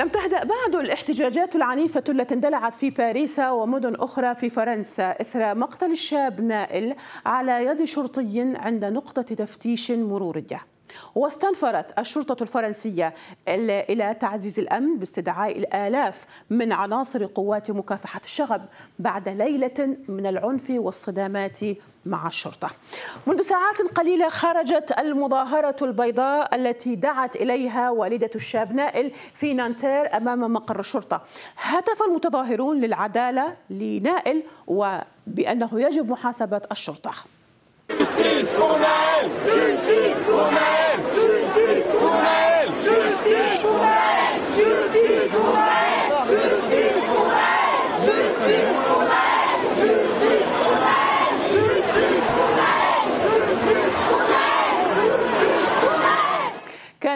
لم تهدأ بعد الاحتجاجات العنيفة التي اندلعت في باريس ومدن أخرى في فرنسا إثر مقتل الشاب نائل على يد شرطي عند نقطة تفتيش مرورية واستنفرت الشرطة الفرنسية إلى تعزيز الأمن باستدعاء الآلاف من عناصر قوات مكافحة الشغب بعد ليلة من العنف والصدامات مع الشرطة منذ ساعات قليلة خرجت المظاهرة البيضاء التي دعت إليها والدة الشاب نائل في نانتير أمام مقر الشرطة هتف المتظاهرون للعدالة لنائل وبأنه يجب محاسبة الشرطة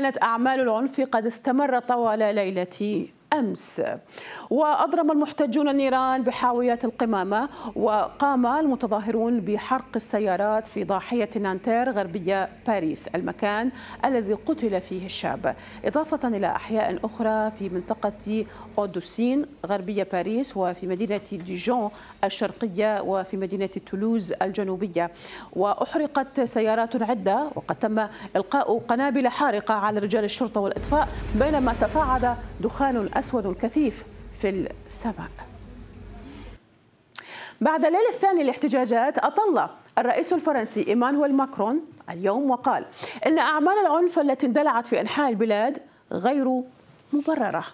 كانت أعمال العنف قد استمرت طوال ليلة أمس وأضرم المحتجون النيران بحاويات القمامة وقام المتظاهرون بحرق السيارات في ضاحية نانتير غربية باريس المكان الذي قتل فيه الشاب إضافة إلى أحياء أخرى في منطقة أودوسين غربية باريس وفي مدينة ديجون الشرقية وفي مدينة تولوز الجنوبية وأحرقت سيارات عدة وقد تم إلقاء قنابل حارقة على رجال الشرطة والإطفاء بينما تصاعد دخان الأسفل الأسود الكثيف في السماء بعد الليل الثاني الاحتجاجات أطل الرئيس الفرنسي إيمانويل ماكرون اليوم وقال إن أعمال العنف التي اندلعت في أنحاء البلاد غير مبررة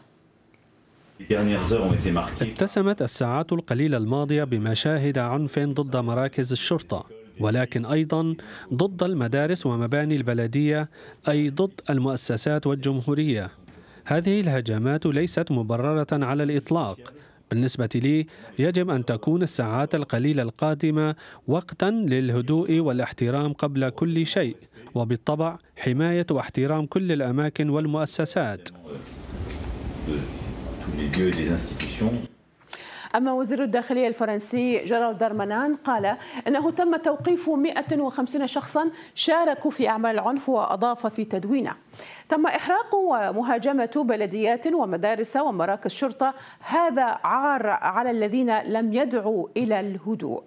اتسمت الساعات القليلة الماضية بمشاهد عنف ضد مراكز الشرطة ولكن أيضا ضد المدارس ومباني البلدية أي ضد المؤسسات والجمهورية هذه الهجمات ليست مبررة على الإطلاق بالنسبة لي يجب أن تكون الساعات القليلة القادمة وقتا للهدوء والاحترام قبل كل شيء وبالطبع حماية واحترام كل الأماكن والمؤسسات أما وزير الداخلية الفرنسي جيرالد درمانان قال أنه تم توقيف 150 شخصا شاركوا في أعمال العنف وأضاف في تدوينه تم إحراق ومهاجمة بلديات ومدارس ومراكز شرطة هذا عار على الذين لم يدعوا إلى الهدوء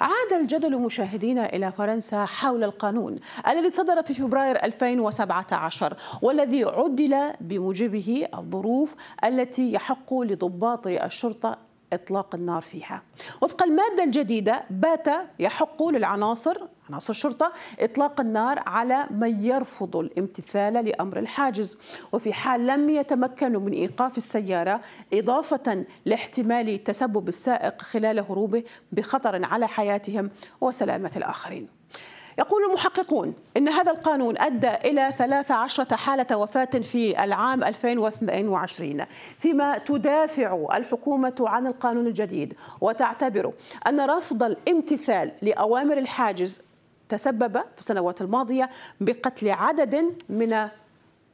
عاد الجدل مشاهدينا إلى فرنسا حول القانون الذي صدر في فبراير 2017 والذي عدل بموجبه الظروف التي يحق لضباط الشرطة إطلاق النار فيها وفق المادة الجديدة بات يحق للعناصر عناصر الشرطة إطلاق النار على من يرفض الامتثال لأمر الحاجز وفي حال لم يتمكنوا من إيقاف السيارة إضافة لاحتمال تسبب السائق خلال هروبه بخطر على حياتهم وسلامة الآخرين يقول المحققون أن هذا القانون أدى إلى 13 حالة وفاة في العام 2022 فيما تدافع الحكومة عن القانون الجديد وتعتبر أن رفض الامتثال لأوامر الحاجز تسبب في السنوات الماضية بقتل عدد من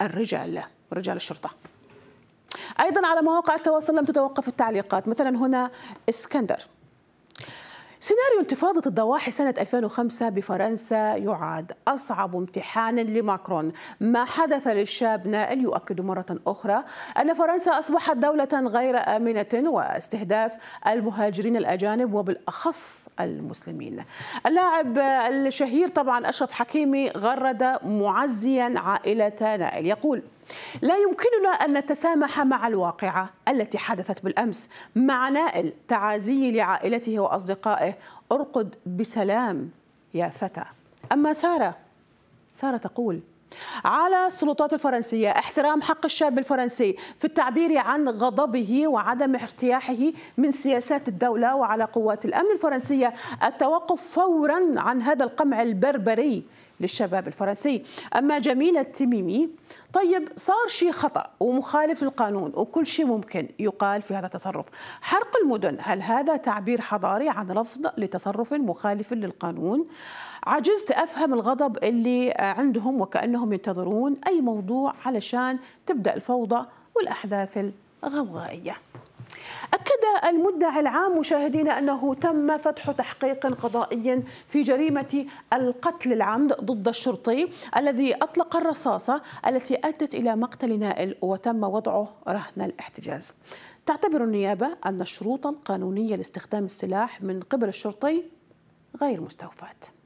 الرجال رجال الشرطة أيضا على مواقع التواصل لم تتوقف التعليقات مثلا هنا اسكندر سيناريو انتفاضة الضواحي سنة 2005 بفرنسا يعاد أصعب امتحان لماكرون ما حدث للشاب نائل يؤكد مرة أخرى أن فرنسا أصبحت دولة غير آمنة واستهداف المهاجرين الأجانب وبالأخص المسلمين اللاعب الشهير طبعا أشرف حكيمي غرد معزيا عائلة نائل يقول لا يمكننا أن نتسامح مع الواقعة التي حدثت بالأمس مع نائل تعازي لعائلته وأصدقائه أرقد بسلام يا فتى أما سارة سارة تقول على السلطات الفرنسية احترام حق الشاب الفرنسي في التعبير عن غضبه وعدم ارتياحه من سياسات الدولة وعلى قوات الأمن الفرنسية التوقف فورا عن هذا القمع البربري للشباب الفرنسي أما جميلة التميمي طيب صار شيء خطأ ومخالف القانون وكل شيء ممكن يقال في هذا التصرف حرق المدن هل هذا تعبير حضاري عن رفض لتصرف مخالف للقانون عجزت أفهم الغضب اللي عندهم وكأنهم ينتظرون أي موضوع علشان تبدأ الفوضى والأحداث الغوغائية أكد المدعي العام مشاهدينا أنه تم فتح تحقيق قضائي في جريمة القتل العمد ضد الشرطي الذي أطلق الرصاصة التي أدت إلى مقتل نائل وتم وضعه رهن الاحتجاز تعتبر النيابة أن الشروط القانونية لاستخدام السلاح من قبل الشرطي غير مستوفاه